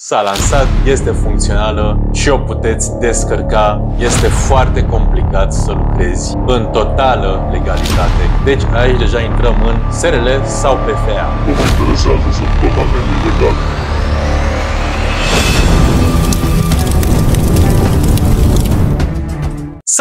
s-a lansat, este funcțională și o puteți descărca. Este foarte complicat să lucrezi în totală legalitate. Deci aici deja intrăm în SRL sau PFA. Mă interesează să tot legal.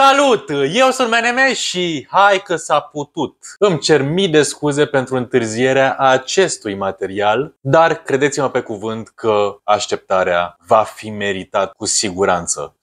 Salut! Eu sunt MNM și hai că s-a putut! Îmi cer mii de scuze pentru întârzierea acestui material, dar credeți-mă pe cuvânt că așteptarea va fi meritat cu siguranță.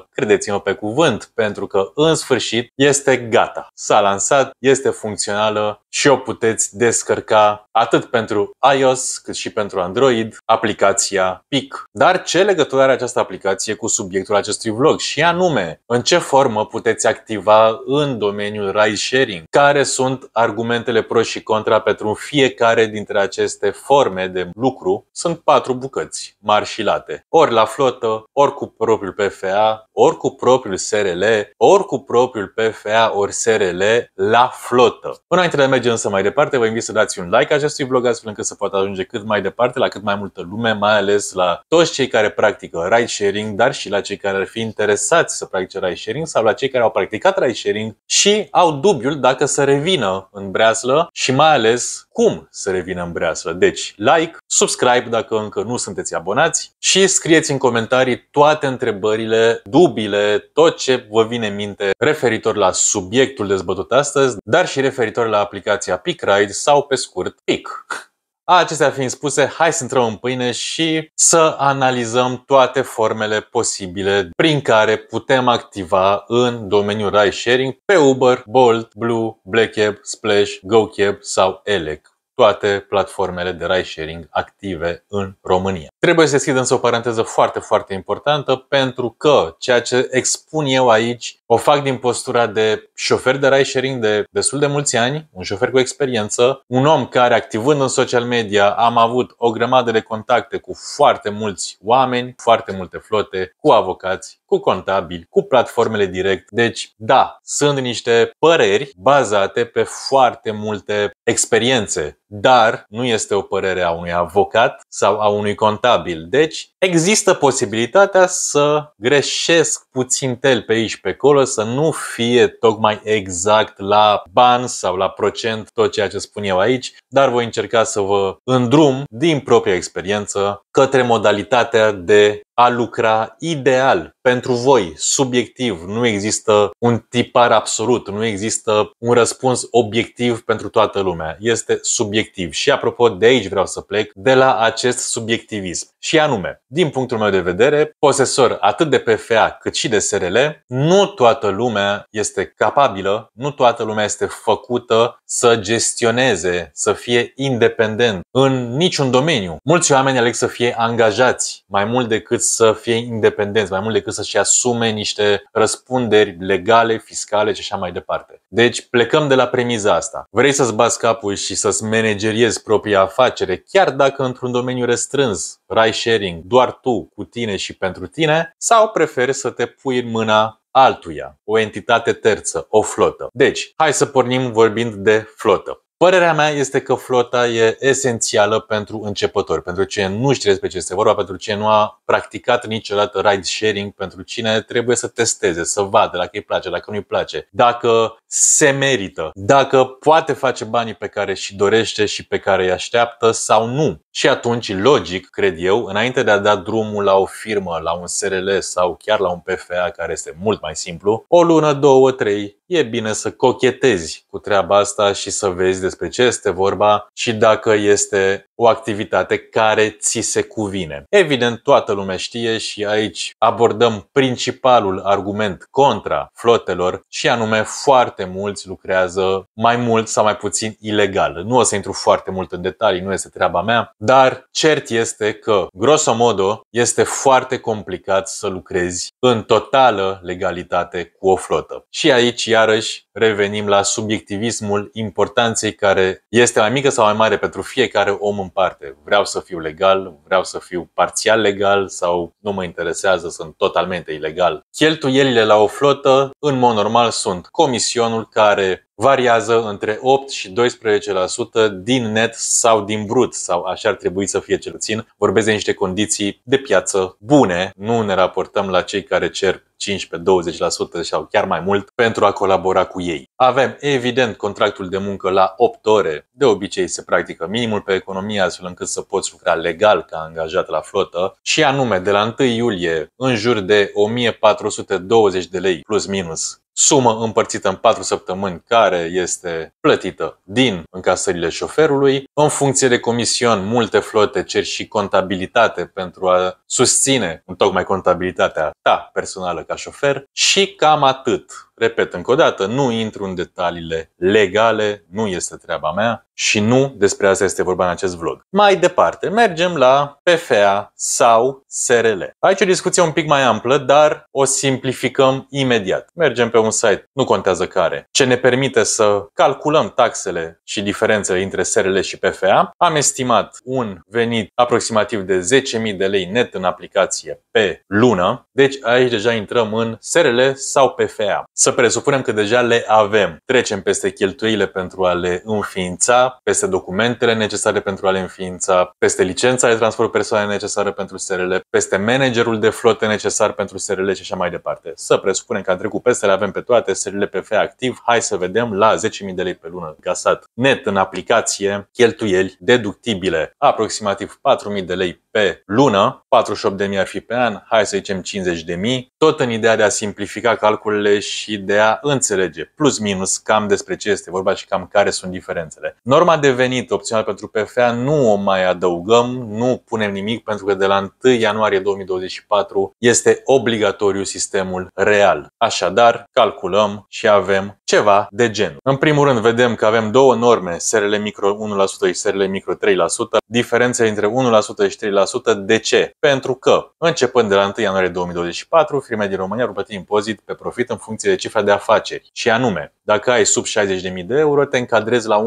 100% credeți-mă pe cuvânt, pentru că în sfârșit este gata. S-a lansat, este funcțională și o puteți descărca atât pentru iOS cât și pentru Android aplicația PIC. Dar ce legătură are această aplicație cu subiectul acestui vlog? Și anume, în în ce formă puteți activa în domeniul ride sharing? Care sunt argumentele pro și contra pentru fiecare dintre aceste forme de lucru? Sunt patru bucăți mari și late. Ori la flotă, ori cu propriul PFA, ori cu propriul SRL, ori cu propriul PFA, ori SRL la flotă. Înainte de a merge însă mai departe, vă invit să dați un like acestui vlog astfel încât să poată ajunge cât mai departe la cât mai multă lume, mai ales la toți cei care practică ride sharing, dar și la cei care ar fi interesați să practice ride ride sharing sau la cei care au practicat ride sharing și au dubiul dacă să revină în breaslă și mai ales cum să revină în breaslă. Deci, like, subscribe dacă încă nu sunteți abonați și scrieți în comentarii toate întrebările, dubile, tot ce vă vine în minte referitor la subiectul dezbătut astăzi, dar și referitor la aplicația PicRide sau pe scurt PIC. Acestea fiind spuse, hai să intrăm în pâine și să analizăm toate formele posibile prin care putem activa în domeniul ride sharing pe Uber, Bolt, Blue, Black Cab, Splash, GoCab sau Elec toate platformele de ride sharing active în România. Trebuie să deschid însă o paranteză foarte, foarte importantă pentru că ceea ce expun eu aici o fac din postura de șofer de ride sharing de destul de mulți ani, un șofer cu experiență, un om care activând în social media am avut o grămadă de contacte cu foarte mulți oameni, foarte multe flote, cu avocați cu contabili, cu platformele direct. Deci, da, sunt niște păreri bazate pe foarte multe experiențe, dar nu este o părere a unui avocat sau a unui contabil. Deci există posibilitatea să greșesc puțin tel pe aici pe acolo, să nu fie tocmai exact la ban sau la procent tot ceea ce spun eu aici, dar voi încerca să vă îndrum din propria experiență către modalitatea de a lucra ideal pentru voi, subiectiv. Nu există un tipar absolut, nu există un răspuns obiectiv pentru toată lumea. Este subiectiv. Și apropo, de aici vreau să plec, de la acest acest subiectivism. Și anume, din punctul meu de vedere, posesor atât de PFA cât și de SRL, nu toată lumea este capabilă, nu toată lumea este făcută să gestioneze, să fie independent în niciun domeniu. Mulți oameni aleg să fie angajați mai mult decât să fie independenți, mai mult decât să-și asume niște răspunderi legale, fiscale și așa mai departe. Deci plecăm de la premiza asta. Vrei să-ți bați capul și să-ți manageriezi propria afacere, chiar dacă într-un domeniu domeniu restrâns, ride sharing, doar tu, cu tine și pentru tine, sau preferi să te pui în mâna altuia, o entitate terță, o flotă. Deci, hai să pornim vorbind de flotă. Părerea mea este că flota e esențială pentru începători, pentru cine nu știe despre ce este vorba, pentru cine nu a practicat niciodată ride sharing, pentru cine trebuie să testeze, să vadă dacă îi place, dacă nu îi place, dacă se merită, dacă poate face banii pe care și dorește și pe care îi așteaptă sau nu. Și atunci, logic, cred eu, înainte de a da drumul la o firmă, la un SRL sau chiar la un PFA care este mult mai simplu, o lună, două, trei, e bine să cochetezi cu treaba asta și să vezi despre ce este vorba și dacă este o activitate care ți se cuvine. Evident, toată lumea știe și aici abordăm principalul argument contra flotelor și anume foarte mulți lucrează mai mult sau mai puțin ilegal. Nu o să intru foarte mult în detalii, nu este treaba mea, dar cert este că, grosomodo, este foarte complicat să lucrezi în totală legalitate cu o flotă. Și aici, iarăși, revenim la subiectivismul importanței care este mai mică sau mai mare pentru fiecare om în parte. Vreau să fiu legal, vreau să fiu parțial legal sau nu mă interesează, sunt totalmente ilegal. Cheltuielile la o flotă, în mod normal, sunt comisionul care variază între 8 și 12% din net sau din brut, sau așa ar trebui să fie cel puțin. Vorbesc de niște condiții de piață bune, nu ne raportăm la cei care cer 15-20% sau chiar mai mult pentru a colabora cu ei. Avem, evident, contractul de muncă la 8 ore. De obicei se practică minimul pe economie astfel încât să poți lucra legal ca angajat la flotă și anume de la 1 iulie în jur de 1420 de lei plus minus sumă împărțită în 4 săptămâni care este plătită din încasările șoferului. În funcție de comision, multe flote cer și contabilitate pentru a susține în tocmai contabilitatea ta personală ca șofer și cam atât. Repet încă o dată, nu intru în detaliile legale, nu este treaba mea și nu despre asta este vorba în acest vlog. Mai departe, mergem la PFA sau SRL. Aici o discuție un pic mai amplă, dar o simplificăm imediat. Mergem pe un site, nu contează care, ce ne permite să calculăm taxele și diferențele între SRL și PFA. Am estimat un venit aproximativ de 10.000 de lei net în aplicație pe lună, deci aici deja intrăm în SRL sau PFA. Să să presupunem că deja le avem. Trecem peste cheltuielile pentru a le înființa, peste documentele necesare pentru a le înființa, peste licența de transport persoane necesară pentru SRL, peste managerul de flotă necesar pentru SRL și așa mai departe. Să presupunem că am trecut peste, le avem pe toate, SRL PF activ, hai să vedem la 10.000 de lei pe lună gasat net în aplicație, cheltuieli deductibile, aproximativ 4.000 de lei pe lună, 48.000 ar fi pe an, hai să zicem 50.000, tot în ideea de a simplifica calculele și de a înțelege plus minus cam despre ce este vorba și cam care sunt diferențele. Norma de venit opțional pentru PFA nu o mai adăugăm, nu punem nimic pentru că de la 1 ianuarie 2024 este obligatoriu sistemul real. Așadar, calculăm și avem ceva de genul. În primul rând, vedem că avem două norme, serele micro 1% și serele micro 3%, diferența între 1% și 3%. De ce? Pentru că, începând de la 1 ianuarie 2024, firmele din România vor plăti impozit pe profit în funcție de ce cifra de afaceri. Și anume, dacă ai sub 60.000 de euro, te încadrezi la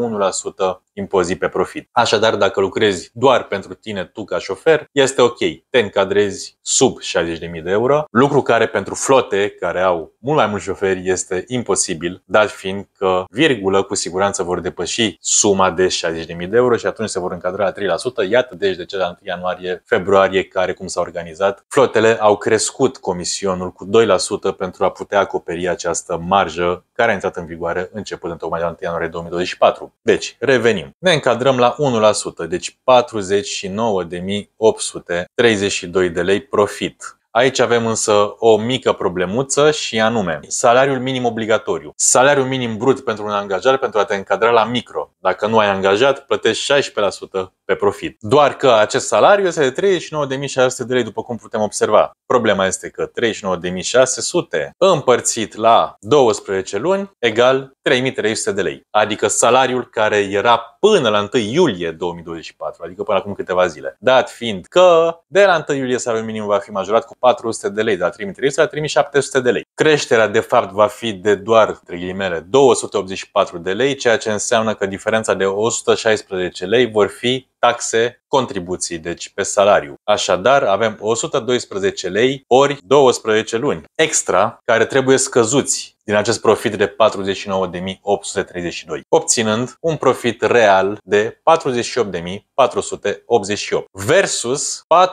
1% impozit pe profit. Așadar, dacă lucrezi doar pentru tine, tu ca șofer, este ok. Te încadrezi sub 60.000 de euro, lucru care pentru flote care au mult mai mulți șoferi este imposibil, dat fiind că virgulă cu siguranță vor depăși suma de 60.000 de euro și atunci se vor încadra la 3%. Iată deci de ce la 1 ianuarie, februarie, care cum s-a organizat, flotele au crescut comisionul cu 2% pentru a putea acoperi acest această marjă care a intrat în vigoare începând tocmai de 1 ianuarie 2024. Deci, revenim. Ne încadrăm la 1%, deci 49.832 de lei profit. Aici avem însă o mică problemuță și anume salariul minim obligatoriu. Salariul minim brut pentru un angajat pentru a te încadra la micro. Dacă nu ai angajat, plătești 16% pe profit. Doar că acest salariu este de 39.600 de lei, după cum putem observa. Problema este că 39.600 împărțit la 12 luni egal 3.300 de lei, adică salariul care era până la 1 iulie 2024, adică până acum câteva zile. Dat fiind că de la 1 iulie salariul minim va fi majorat cu 400 de lei de la 3300 la 3700 de lei. Creșterea de fapt va fi de doar, între ghilimele, 284 de lei, ceea ce înseamnă că diferența de 116 lei vor fi taxe, contribuții, deci pe salariu. Așadar, avem 112 lei ori 12 luni extra care trebuie scăzuți din acest profit de 49.832, obținând un profit real de 48.488 versus 47.790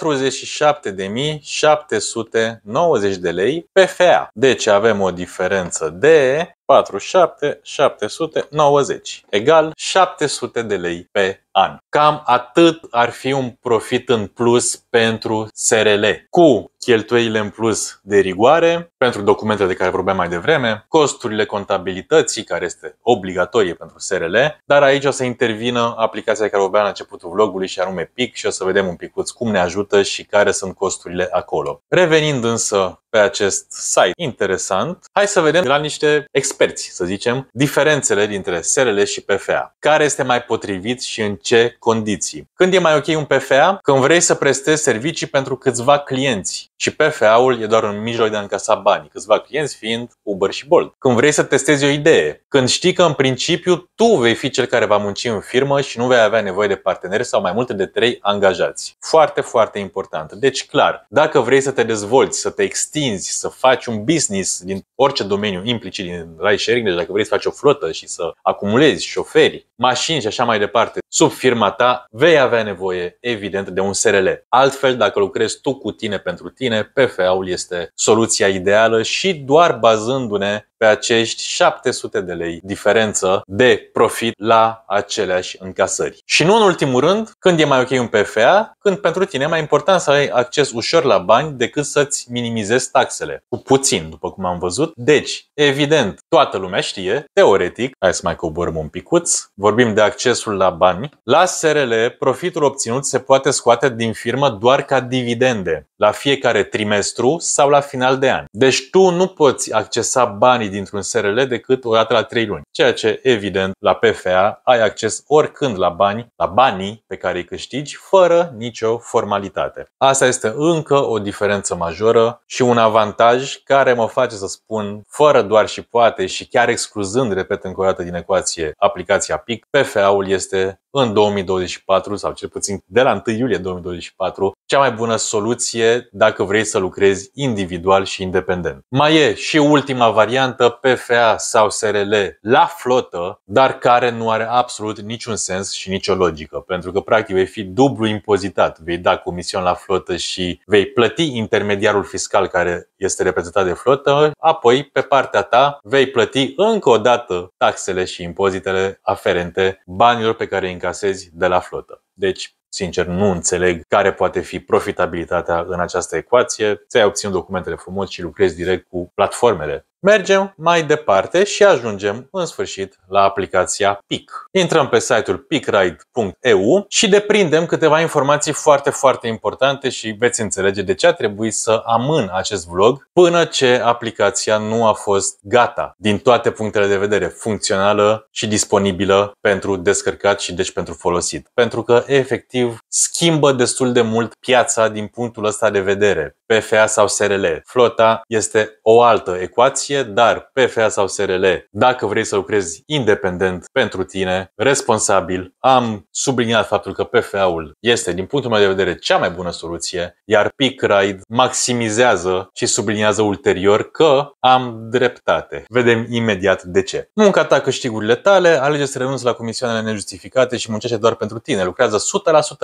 de lei PFA. Deci avem o diferență de 47, 790, egal 700 de lei pe an. Cam atât ar fi un profit în plus pentru SRL. Cu cheltuielile în plus de rigoare pentru documentele de care vorbeam mai devreme, costurile contabilității, care este obligatorie pentru SRL, dar aici o să intervină aplicația de care vorbeam la începutul vlogului și anume PIC și o să vedem un picuț cum ne ajută și care sunt costurile acolo. Revenind însă pe acest site interesant, hai să vedem de la niște experți, să zicem, diferențele dintre SRL și PFA. Care este mai potrivit și în ce condiții? Când e mai ok un PFA? Când vrei să prestezi servicii pentru câțiva clienți și PFA-ul e doar un mijloc de a încasa bani, câțiva clienți fiind Uber și Bolt. Când vrei să testezi o idee, când știi că în principiu tu vei fi cel care va munci în firmă și nu vei avea nevoie de parteneri sau mai multe de trei angajați. Foarte, foarte important. Deci, clar, dacă vrei să te dezvolți, să te extinzi, să faci un business din orice domeniu implicit din ride sharing, deci dacă vrei să faci o flotă și să acumulezi șoferi, mașini și așa mai departe, sub firma ta vei avea nevoie, evident, de un SRL. Altfel, dacă lucrezi tu cu tine pentru tine, PFA-ul este soluția ideală și doar bazându-ne pe acești 700 de lei diferență de profit la aceleași încasări. Și nu în ultimul rând, când e mai ok un PFA, când pentru tine e mai important să ai acces ușor la bani decât să-ți minimizezi taxele. Cu puțin, după cum am văzut. Deci, evident, toată lumea știe, teoretic, hai să mai coborăm un picuț, vorbim de accesul la bani. La SRL, profitul obținut se poate scoate din firmă doar ca dividende, la fiecare trimestru sau la final de an. Deci tu nu poți accesa banii dintr-un SRL decât o dată la 3 luni. Ceea ce, evident, la PFA ai acces oricând la bani, la banii pe care îi câștigi, fără nicio formalitate. Asta este încă o diferență majoră și un avantaj care mă face să spun, fără doar și poate și chiar excluzând, repet încă o dată din ecuație, aplicația PIC, PFA-ul este în 2024 sau cel puțin de la 1 iulie 2024 cea mai bună soluție dacă vrei să lucrezi individual și independent. Mai e și ultima variantă, PFA sau SRL la flotă, dar care nu are absolut niciun sens și nicio logică, pentru că practic vei fi dublu impozitat. Vei da comision la flotă și vei plăti intermediarul fiscal care este reprezentat de flotă, apoi pe partea ta vei plăti încă o dată taxele și impozitele aferente banilor pe care îi încasezi de la flotă. Deci, sincer, nu înțeleg care poate fi profitabilitatea în această ecuație. Ți-ai obținut documentele frumos și lucrezi direct cu platformele Mergem mai departe și ajungem în sfârșit la aplicația PIC. Intrăm pe site-ul picride.eu și deprindem câteva informații foarte, foarte importante și veți înțelege de ce a trebuit să amân acest vlog până ce aplicația nu a fost gata din toate punctele de vedere, funcțională și disponibilă pentru descărcat și deci pentru folosit. Pentru că efectiv schimbă destul de mult piața din punctul ăsta de vedere. PFA sau SRL. Flota este o altă ecuație soluție, dar PFA sau SRL, dacă vrei să lucrezi independent pentru tine, responsabil, am subliniat faptul că PFA-ul este, din punctul meu de vedere, cea mai bună soluție, iar PickRide Ride maximizează și subliniază ulterior că am dreptate. Vedem imediat de ce. Munca ta, câștigurile tale, alege să renunți la comisioanele nejustificate și muncește doar pentru tine. Lucrează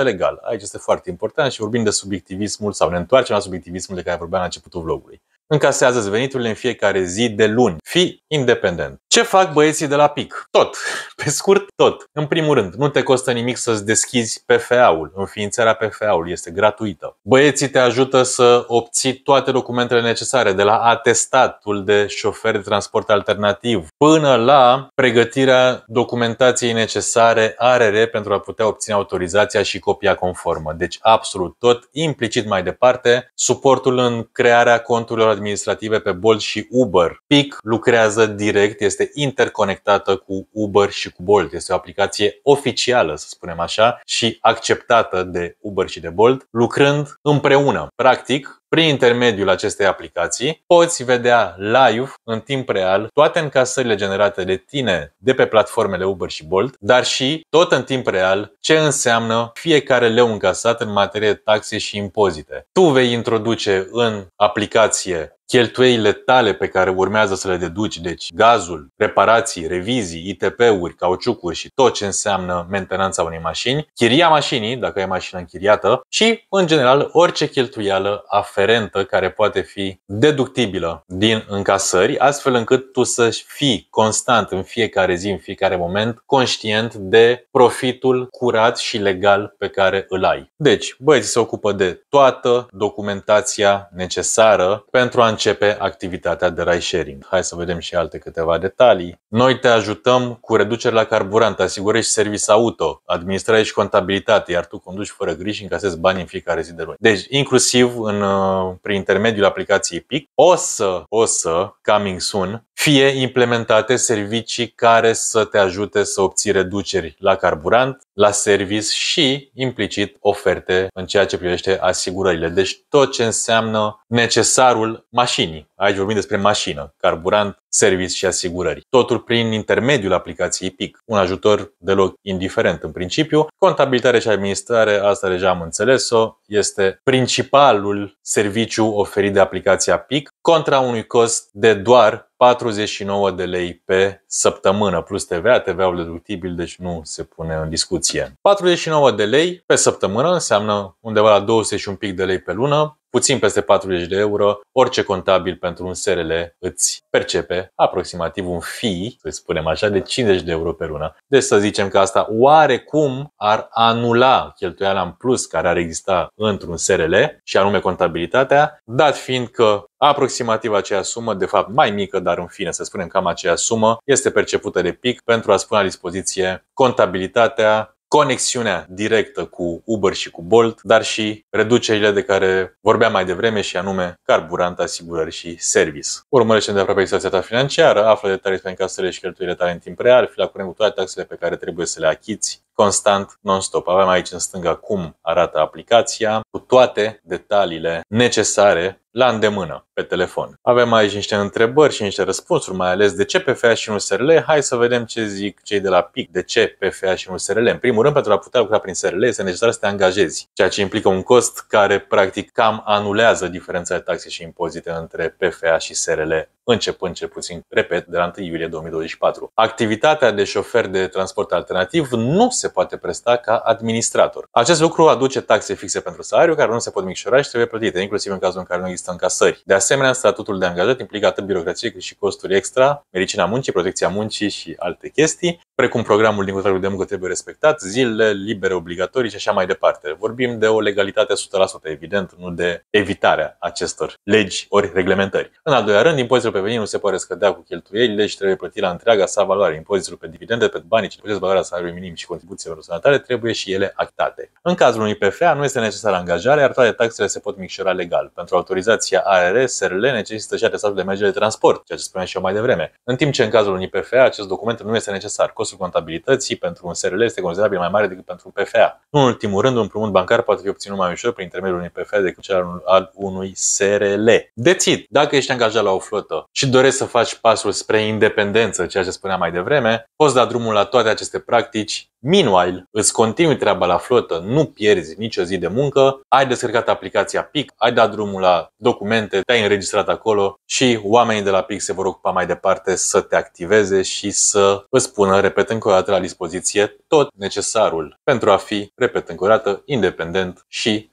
100% legal. Aici este foarte important și vorbim de subiectivismul sau ne întoarcem la subiectivismul de care vorbeam la începutul vlogului încasează veniturile în fiecare zi de luni. Fi independent. Ce fac băieții de la PIC? Tot. Pe scurt, tot. În primul rând, nu te costă nimic să-ți deschizi PFA-ul. Înființarea PFA-ului este gratuită. Băieții te ajută să obții toate documentele necesare, de la atestatul de șofer de transport alternativ până la pregătirea documentației necesare ARR pentru a putea obține autorizația și copia conformă. Deci absolut tot, implicit mai departe, suportul în crearea conturilor administrative pe Bolt și Uber. Pic lucrează direct, este interconectată cu Uber și cu Bolt. Este o aplicație oficială, să spunem așa, și acceptată de Uber și de Bolt, lucrând împreună. Practic, prin intermediul acestei aplicații poți vedea live în timp real toate încasările generate de tine de pe platformele Uber și Bolt, dar și tot în timp real ce înseamnă fiecare leu încasat în materie de taxe și impozite. Tu vei introduce în aplicație cheltuielile tale pe care urmează să le deduci, deci gazul, reparații, revizii, ITP-uri, cauciucuri și tot ce înseamnă mentenanța unei mașini, chiria mașinii, dacă ai mașina închiriată, și, în general, orice cheltuială aferentă care poate fi deductibilă din încasări, astfel încât tu să fii constant în fiecare zi, în fiecare moment, conștient de profitul curat și legal pe care îl ai. Deci, băieți, se ocupă de toată documentația necesară pentru a începe activitatea de ride sharing. Hai să vedem și alte câteva detalii. Noi te ajutăm cu reducerea la carburant, asigurești service auto, administrare și contabilitate, iar tu conduci fără griji și încasezi bani în fiecare zi de luni. Deci, inclusiv în, uh, prin intermediul aplicației PIC, o să, o să, coming soon, fie implementate servicii care să te ajute să obții reduceri la carburant, la service și implicit oferte în ceea ce privește asigurările. Deci tot ce înseamnă necesarul mașinii. Aici vorbim despre mașină, carburant, servici și asigurări. Totul prin intermediul aplicației PIC, un ajutor deloc indiferent în principiu. Contabilitate și administrare, asta deja am înțeles-o, este principalul serviciu oferit de aplicația PIC contra unui cost de doar 49 de lei pe săptămână plus TVA, TVA-ul deductibil, deci nu se pune în discuție. 49 de lei pe săptămână înseamnă undeva la 200 și un pic de lei pe lună, puțin peste 40 de euro, orice contabil pentru un SRL îți percepe aproximativ un fee, să spunem așa, de 50 de euro pe lună. Deci să zicem că asta oarecum ar anula cheltuiala în plus care ar exista într-un SRL și anume contabilitatea, dat fiind că aproximativ aceea sumă, de fapt mai mică, dar în fine să spunem cam aceea sumă, este percepută de PIC pentru a spune la dispoziție contabilitatea conexiunea directă cu Uber și cu Bolt, dar și reducerile de care vorbeam mai devreme și anume carburant, asigurări și service. Urmărește de aproape situația ta financiară, află detalii pe încasările și cheltuielile tale în timp real, fi la curent cu toate taxele pe care trebuie să le achiți, constant, non-stop. Avem aici în stânga cum arată aplicația, cu toate detaliile necesare la îndemână pe telefon. Avem aici niște întrebări și niște răspunsuri, mai ales de ce PFA și nu SRL. Hai să vedem ce zic cei de la PIC, de ce PFA și nu SRL. În primul rând, pentru a putea lucra prin SRL, este necesar să te angajezi, ceea ce implică un cost care practic cam anulează diferența de taxe și impozite între PFA și SRL începând cel puțin, repet, de la 1 iulie 2024. Activitatea de șofer de transport alternativ nu se se poate presta ca administrator. Acest lucru aduce taxe fixe pentru salariu care nu se pot micșora și trebuie plătite, inclusiv în cazul în care nu există încasări. De asemenea, statutul de angajat implică atât birocrație cât și costuri extra, medicina muncii, protecția muncii și alte chestii, precum programul din contractul de muncă trebuie respectat, zile libere obligatorii și așa mai departe. Vorbim de o legalitate 100%, evident, nu de evitarea acestor legi ori reglementări. În al doilea rând, impozitul pe venit nu se poate scădea cu cheltuielile și trebuie plătit la întreaga sa valoare. Impozitul pe dividende, pe banii ce plătesc valoarea salariului minim și contribuții contribuțiilor sănătate trebuie și ele actate. În cazul unui PFA nu este necesară angajare, iar toate taxele se pot micșora legal. Pentru autorizația ARS SRL necesită și atestatul de merge de transport, ceea ce spuneam și eu mai devreme. În timp ce în cazul unui PFA acest document nu este necesar. Costul contabilității pentru un SRL este considerabil mai mare decât pentru un PFA. Nu în ultimul rând, un împrumut bancar poate fi obținut mai ușor prin intermediul unui PFA decât cel al unui SRL. Dețit, dacă ești angajat la o flotă și dorești să faci pasul spre independență, ceea ce spuneam mai devreme, poți da drumul la toate aceste practici Meanwhile, îți continui treaba la flotă, nu pierzi nicio zi de muncă, ai descărcat aplicația PIC, ai dat drumul la documente, te-ai înregistrat acolo și oamenii de la PIC se vor ocupa mai departe să te activeze și să îți pună, repet încă o dată, la dispoziție tot necesarul pentru a fi, repet încă o dată, independent și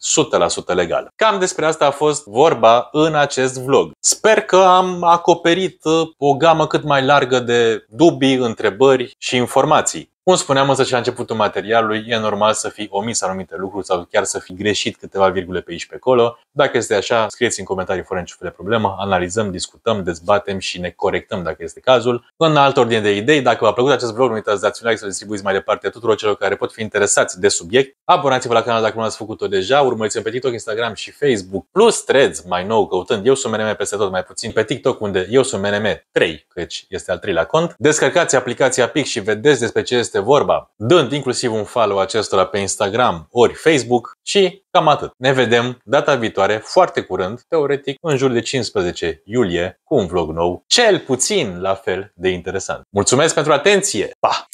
100% legal. Cam despre asta a fost vorba în acest vlog. Sper că am acoperit uh, o gamă cât mai largă de dubii, întrebări și informații. Cum spuneam însă și la începutul materialului, e normal să fi omis anumite lucruri sau chiar să fi greșit câteva virgule pe aici pe acolo. Dacă este așa, scrieți în comentarii fără niciun fel de problemă, analizăm, discutăm, dezbatem și ne corectăm dacă este cazul. În altă ordine de idei, dacă v-a plăcut acest vlog, nu uitați de un like să-l distribuiți mai departe tuturor celor care pot fi interesați de subiect. Abonați-vă la canal dacă nu l-ați făcut-o deja, urmăriți-mă pe TikTok, Instagram și Facebook, plus threads mai nou căutând Eu sunt MNM peste tot, mai puțin pe TikTok unde Eu sunt MNM 3, căci este al treilea cont. Descărcați aplicația PIC și vedeți despre ce este este vorba, dând inclusiv un follow acestora pe Instagram ori Facebook și cam atât. Ne vedem data viitoare, foarte curând, teoretic în jur de 15 iulie, cu un vlog nou, cel puțin la fel de interesant. Mulțumesc pentru atenție! Pa!